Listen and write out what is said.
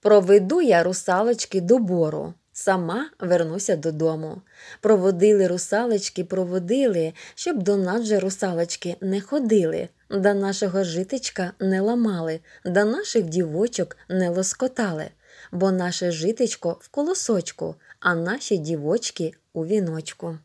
Проведу я русалочки до бору, сама вернуся додому. Проводили русалочки, проводили, щоб до нас же русалочки не ходили, да нашого житечка не ламали, да наших дівочок не лоскотали, бо наше житечко в колосочку, а наші дівочки у віночку.